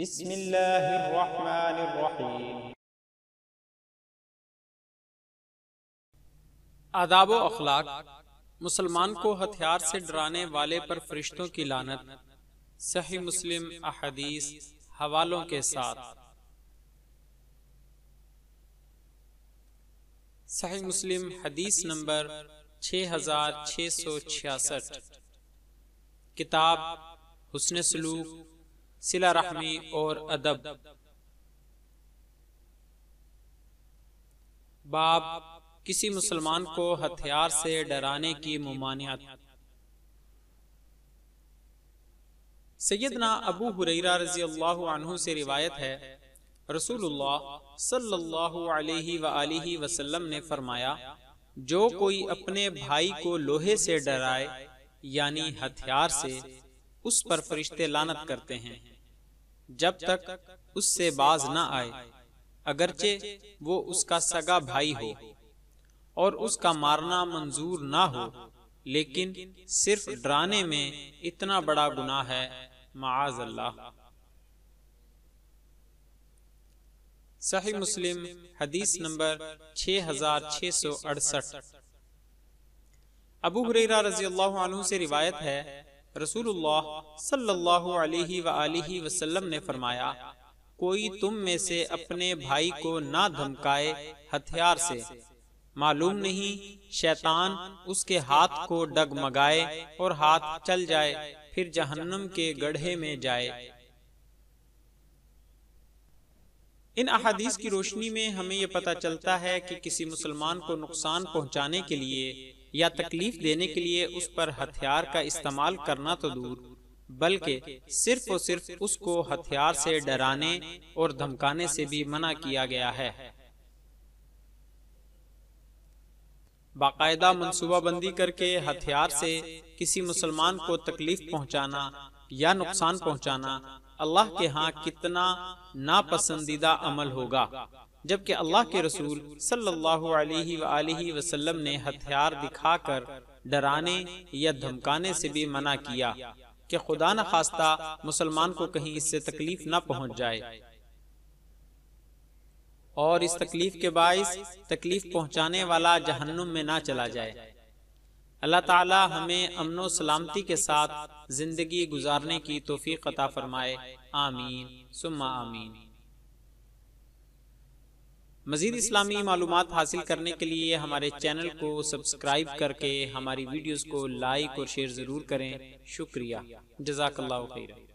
بسم اللہ الرحمن الرحیم آداب و اخلاق مسلمان کو ہتھیار سے ڈرانے والے پر فرشتوں کی لانت صحیح مسلم احادیث حوالوں کے ساتھ صحیح مسلم حدیث نمبر چھ ہزار چھ سو کتاب حسن سلوک سلا رحمی اور ادب باپ کسی مسلمان کو ہتھیار سے ڈرانے کی ممانعت سیدنا ابو حریرہ رضی اللہ عنہ سے روایت ہے رسول اللہ صلی اللہ علیہ وسلم نے فرمایا جو کوئی اپنے بھائی کو لوہے سے ڈرائے یعنی ہتھیار سے اس پر فرشتے لانت کرتے ہیں جب تک اس سے باز نہ آئے اگرچہ وہ اس کا سگا بھائی ہو اور اس کا مارنا منظور نہ ہو لیکن صرف ڈرانے میں اتنا بڑا گناہ ہے معاذ اللہ صحیح مسلم حدیث نمبر 6668 ابو حریرہ رضی اللہ عنہ سے روایت ہے رسول اللہ صلی اللہ علیہ وآلہ وسلم نے فرمایا کوئی تم میں سے اپنے بھائی کو نہ دھمکائے ہتھیار سے معلوم نہیں شیطان اس کے ہاتھ کو ڈگمگائے اور ہاتھ چل جائے پھر جہنم کے گڑھے میں جائے ان احادیث کی روشنی میں ہمیں یہ پتہ چلتا ہے کہ کسی مسلمان کو نقصان پہنچانے کے لیے یا تکلیف دینے کے لیے اس پر ہتھیار کا استعمال کرنا تو دور بلکہ صرف صرف اس کو ہتھیار سے ڈرانے اور دھمکانے سے بھی منع کیا گیا ہے باقاعدہ منصوبہ بندی کر کے ہتھیار سے کسی مسلمان کو تکلیف پہنچانا یا نقصان پہنچانا اللہ کے ہاں کتنا ناپسندیدہ عمل ہوگا جبکہ اللہ کے رسول صلی اللہ علیہ وآلہ وسلم نے ہتھیار دکھا کر ڈرانے یا دھمکانے سے بھی منع کیا کہ خدا نہ خواستہ مسلمان کو کہیں اس سے تکلیف نہ پہنچ جائے اور اس تکلیف کے باعث تکلیف پہنچانے والا جہنم میں نہ چلا جائے اللہ تعالی ہمیں امن و سلامتی کے ساتھ زندگی گزارنے کی توفیق عطا فرمائے آمین سما مزید اسلامی معلومات حاصل کرنے کے لیے ہمارے چینل کو سبسکرائب کر کے ہماری ویڈیوز کو لائک اور شیئر ضرور کریں شکریہ جزاک اللہ خیر